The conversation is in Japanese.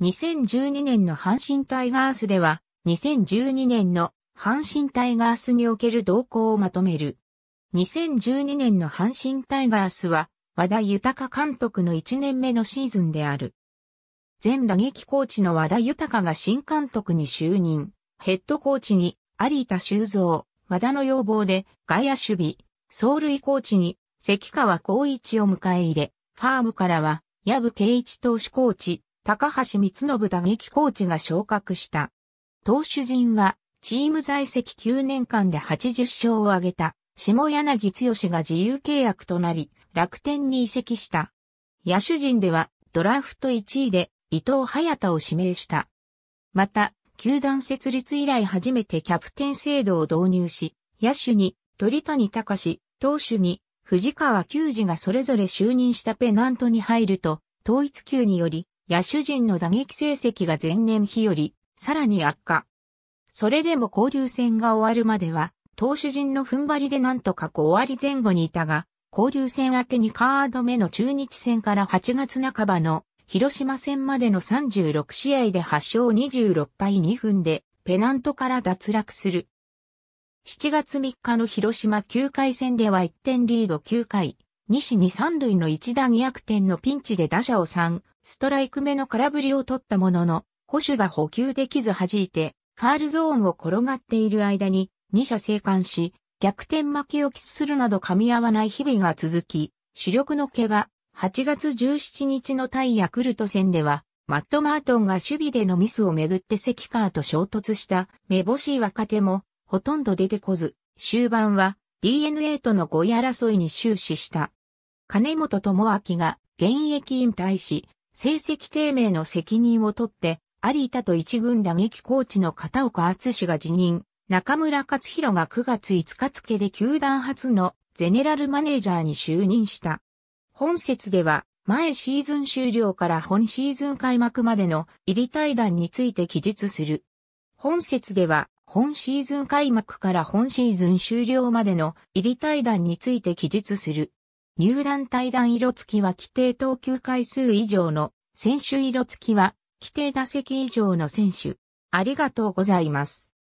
2012年の阪神タイガースでは、2012年の阪神タイガースにおける動向をまとめる。2012年の阪神タイガースは、和田豊監督の1年目のシーズンである。前打撃コーチの和田豊が新監督に就任、ヘッドコーチに有田修造、和田の要望で外野守備、走塁コーチに関川光一を迎え入れ、ファームからは、矢部圭一投手コーチ、高橋光信打撃コーチが昇格した。投手陣は、チーム在籍9年間で80勝を挙げた、下柳剛が自由契約となり、楽天に移籍した。野手陣では、ドラフト1位で、伊藤隼太を指名した。また、球団設立以来初めてキャプテン制度を導入し、野手に鳥谷隆、投手に藤川球児がそれぞれ就任したペナントに入ると、統一級により野手陣の打撃成績が前年比より、さらに悪化。それでも交流戦が終わるまでは、投手陣の踏ん張りでなんとか5割前後にいたが、交流戦明けにカード目の中日戦から8月半ばの広島戦までの36試合で8勝26敗2分でペナントから脱落する。7月3日の広島9回戦では1点リード9回、西に三塁の一打逆転のピンチで打者を3ストライク目の空振りを取ったものの、保守が補給できず弾いて、ファールゾーンを転がっている間に、2者生還し、逆転負けを喫するなど噛み合わない日々が続き、主力の怪我、8月17日の対ヤクルト戦では、マット・マートンが守備でのミスをめぐって関川と衝突した目星若手もほとんど出てこず、終盤は DNA との5位争いに終始した。金本智明が現役引退し、成績低迷の責任を取って、有田と一軍打撃コーチの片岡厚氏が辞任、中村克弘が9月5日付で球団初のゼネラルマネージャーに就任した。本節では、前シーズン終了から本シーズン開幕までの入り対談について記述する。本節では、本シーズン開幕から本シーズン終了までの入り対談について記述する。入団対談色付きは規定投球回数以上の選手色付きは規定打席以上の選手。ありがとうございます。